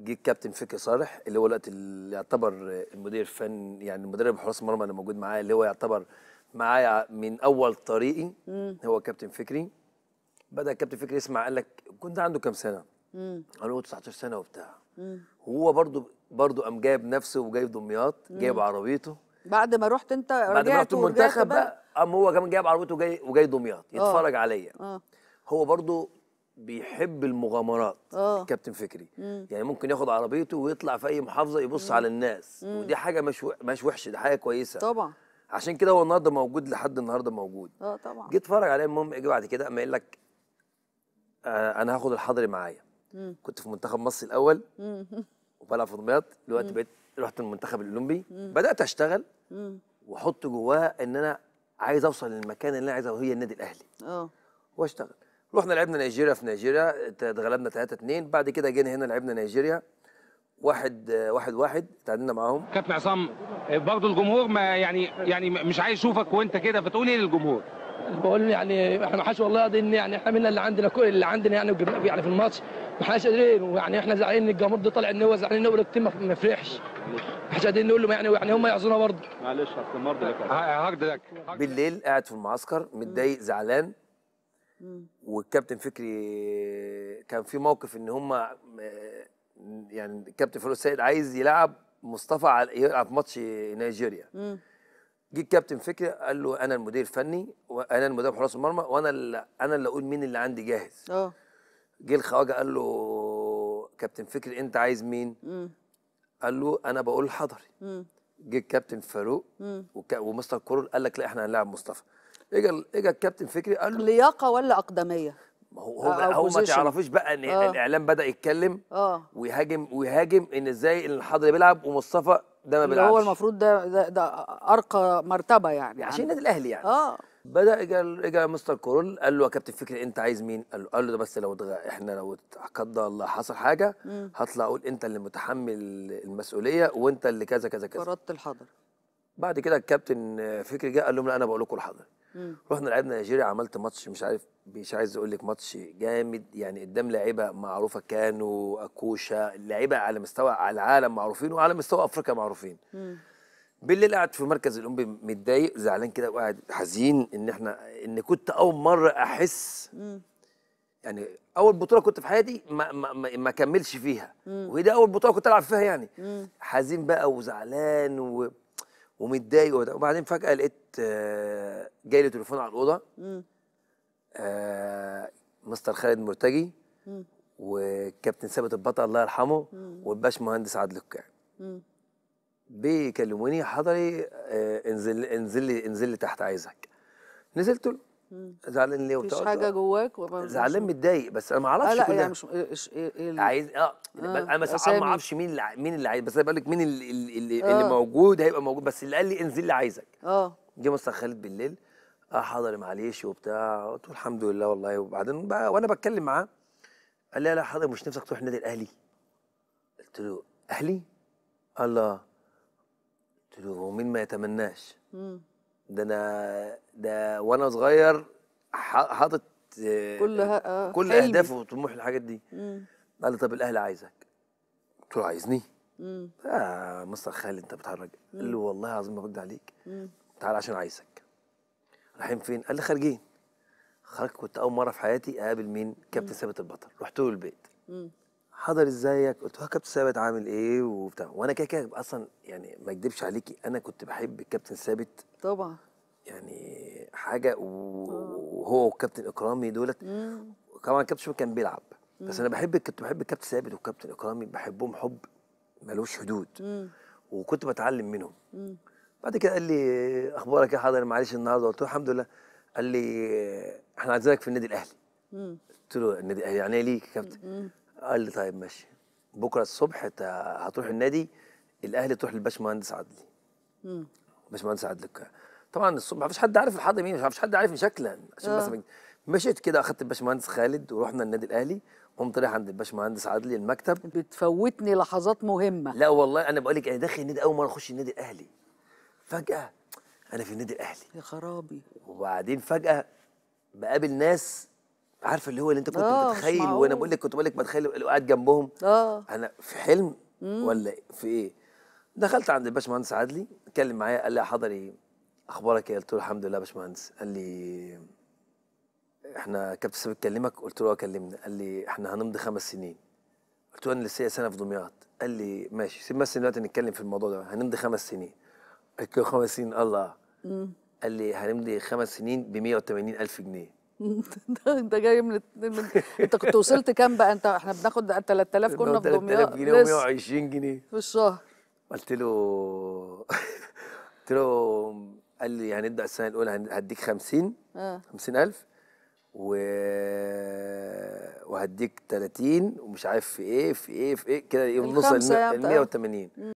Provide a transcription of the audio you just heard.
جه الكابتن فكري صالح اللي هو الوقت اللي يعتبر المدير الفن يعني المدرب حراس المرمى اللي موجود معايا اللي هو يعتبر معايا من اول طريقي مم. هو كابتن فكري بدا الكابتن فكري يسمع قال لك كنت عنده كام سنه؟ امم قالوا 19 سنه وبتاع وهو برضو برضو قام جايب نفسه وجايب دمياط جايب عربيته بعد ما رحت انت بعد ما رحت المنتخب بقى قام هو كمان جايب عربيته وجاي وجاي دمياط آه. يتفرج عليا آه. هو برضو بيحب المغامرات أوه. كابتن فكري مم. يعني ممكن ياخد عربيته ويطلع في اي محافظه يبص مم. على الناس مم. ودي حاجه مش مش وحشه دي حاجه كويسه طبعا عشان كده هو النهارده موجود لحد النهارده موجود اه طبعا جيت اتفرج عليه المهم اجي بعد كده اما قايل لك آه انا هاخد الحضري معايا كنت في منتخب مصر الاول وبلعب في دمياط دلوقتي بقيت رحت المنتخب الاولمبي بدات اشتغل واحط جواه ان انا عايز اوصل للمكان اللي انا عايزه وهي النادي الاهلي اه واشتغل رحنا لعبنا نيجيريا في نيجيريا اتغلبنا 3 2 بعد كده جينا هنا لعبنا نيجيريا واحد واحد واحد تعادلنا معاهم كابتن عصام برضه الجمهور ما يعني يعني مش عايز يشوفك وانت كده فتقول ايه للجمهور؟ بقول يعني احنا ما حدش والله ان يعني احنا عملنا اللي عندنا كل اللي عندنا يعني يعني في الماتش ما حدش قادرين ويعني احنا زعلانين ان الجمهور ده طالع ان هو زعلانين ان التيم ما فرحش ما حدش قادرين نقول له يعني يعني هم يعظونا برضه معلش هكتم مرضى لك بالليل قاعد في المعسكر متضايق زعلان والكابتن فكري كان في موقف ان هم آه، يعني الكابتن فاروق السيد عايز يلعب مصطفى يلعب ماتش نيجيريا جه الكابتن فكري قال له انا المدير الفني وانا المدرب حراس المرمى وانا اللي انا اللي اقول مين اللي عندي جاهز اه جه الخواجه قال له كابتن فكري انت عايز مين؟ مم. قال له انا بقول حضري جه الكابتن فاروق ومستر كرول قال لك لا احنا هنلاعب مصطفى اجى اجى الكابتن فكري قال له لياقه ولا اقدميه ما هو هو, هو ما تعرفيش بقى ان آه. الاعلام بدا يتكلم آه. ويهاجم ويهاجم ان ازاي الحضري بيلعب ومصطفى ده ما بيلعبش هو المفروض ده, ده ده ارقى مرتبه يعني, يعني عشان النادي الاهلي يعني اه بدا اجى اجى مستر كورول قال له يا كابتن فكري انت عايز مين؟ قال له قال له ده بس لو احنا لو قدر الله حصل حاجه مم. هطلع اقول انت اللي متحمل المسؤوليه وانت اللي كذا كذا كذا قررت الحضري بعد كده الكابتن فكري جه قال لهم لا انا بقول لكم الحضري رحنا لعبنا نيجيريا عملت ماتش مش عارف مش عايز اقول لك ماتش جامد يعني قدام لعيبه معروفه كانوا اكوشا لعيبه على مستوى على العالم معروفين وعلى مستوى افريقيا معروفين بالليل قاعد في المركز الاولمبي متضايق زعلان كده وقاعد حزين ان احنا ان كنت اول مره احس يعني اول بطوله كنت في حياتي ما ما, ما, ما كملش فيها وهي دي اول بطوله كنت العب فيها يعني حزين بقى وزعلان و... ومتضايق وبعدين فجاه لقيت آه، جاي لي تليفون على الاوضه آه، مستر خالد مرتجي وكابتن ثابت البطل الله يرحمه والباشمهندس عادل القاعي بيكلموني حضري آه، انزل انزل لي انزل لي تحت عايزك نزلت له زعلان ليه مفيش حاجه جواك زعلان متضايق بس انا ما اعرفش آه، لا يعني مش ايه إيه عايز اه, آه انا بس ما اعرفش مين اللي مين اللي عايز بس انا بقول لك مين اللي, اللي, آه اللي موجود هيبقى موجود بس اللي قال لي انزل اللي عايزك اه جه مستر خالد بالليل اه حاضر معلش وبتاع قلت له الحمد لله والله وبعدين بقى وانا بتكلم معاه قال لي لا, لا حاضر مش نفسك تروح النادي الاهلي قلت له اهلي الله قلت له ومين ما يتمناش امم ده انا ده وانا صغير حاطط كل ها... آه، كل حلمي. اهدافه وطموح الحاجات دي قال لي طب الاهلي عايزك قلت له عايزني امم آه مستر خالد انت بتهرج قال لي والله العظيم برد عليك مم. تعال عشان عايزك رايحين فين قال لي خارجين خرجت كنت اول مره في حياتي اقابل مين كابتن ثابت البطل رحت له البيت مم. حضر ازيك قلت له كابتن ثابت عامل ايه وبتاع وانا كده كده اصلا يعني ما اكدبش عليكي انا كنت بحب الكابتن ثابت طبعا يعني حاجه وهو والكابتن اكرامي دولت طبعا الكابتن كان بيلعب بس انا بحب كنت بحب الكابتن ثابت والكابتن اكرامي بحبهم حب ملوش حدود وكنت بتعلم منهم بعد كده قال لي اخبارك إيه يا حضر معلش النهارده قلت له الحمد لله قال لي احنا عايزينك في النادي الاهلي قلت له النادي الاهلي يعني ايه ليك يا كابتن قال لي طيب ماشي بكره الصبح هتروح النادي الاهلي تروح للباشمهندس عدلي امم باشمهندس عدلي طبعا الصبح فيش حد عارف الحضر مين ما فيش حد عارفني شكلا عشان بس آه. مشيت كده اخدت الباشمهندس خالد ورحنا النادي الاهلي قمت رايح عند الباشمهندس عدلي المكتب بتفوتني لحظات مهمه لا والله انا بقول لك انا داخل النادي اول مره اخش النادي الاهلي فجاه انا في النادي الاهلي يا خرابي وبعدين فجاه بقابل ناس عارف اللي هو اللي انت كنت آه، متخيل وانا بقول لك كنت بقول لك بتخيل قاعد جنبهم اه انا في حلم مم. ولا في ايه دخلت عند الباشمهندس عدلي اتكلم معايا قال لي يا حضري اخبارك ايه قلت له الحمد لله يا باشمهندس قال لي احنا كابتن سامي بيكلمك قلت له آه، كلمنا قال لي احنا هنمضي خمس سنين قلت له انا لسه سنه في دمياط قال لي ماشي سيب بس دلوقتي نتكلم في الموضوع ده هنمضي خمس سنين قلت له خمس سنين الله مم. قال لي هنمضي خمس سنين ب 180 الف جنيه انت جاي من, انت كنت وصلت كام بقى انت احنا بناخد 3000 كنا في دمياط 3000 جنيه و120 جنيه في الشهر قلت له قلت له قال لي هنبدا السنه الاولى هديك 50 50000 آه. و... وهديك 30 ومش عارف في ايه في ايه في ايه كده يوم نص ال 180 يعني،